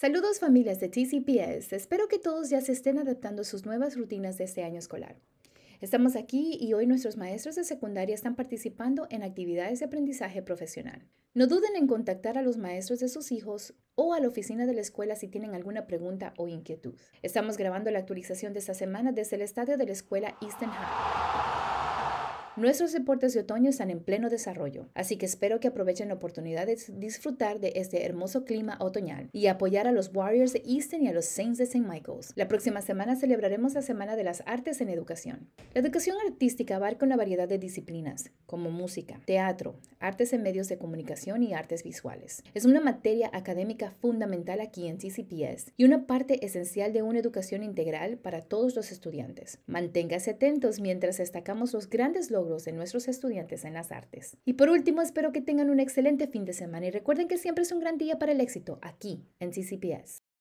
Saludos familias de TCPS, espero que todos ya se estén adaptando a sus nuevas rutinas de este año escolar. Estamos aquí y hoy nuestros maestros de secundaria están participando en actividades de aprendizaje profesional. No duden en contactar a los maestros de sus hijos o a la oficina de la escuela si tienen alguna pregunta o inquietud. Estamos grabando la actualización de esta semana desde el estadio de la escuela Eastern High. Nuestros deportes de otoño están en pleno desarrollo, así que espero que aprovechen la oportunidad de disfrutar de este hermoso clima otoñal y apoyar a los Warriors de Easton y a los Saints de St. Michael's. La próxima semana celebraremos la Semana de las Artes en Educación. La educación artística abarca una variedad de disciplinas, como música, teatro, artes en medios de comunicación y artes visuales. Es una materia académica fundamental aquí en TCPS y una parte esencial de una educación integral para todos los estudiantes. Manténgase atentos mientras destacamos los grandes logros de nuestros estudiantes en las artes. Y por último, espero que tengan un excelente fin de semana y recuerden que siempre es un gran día para el éxito aquí en CCPS.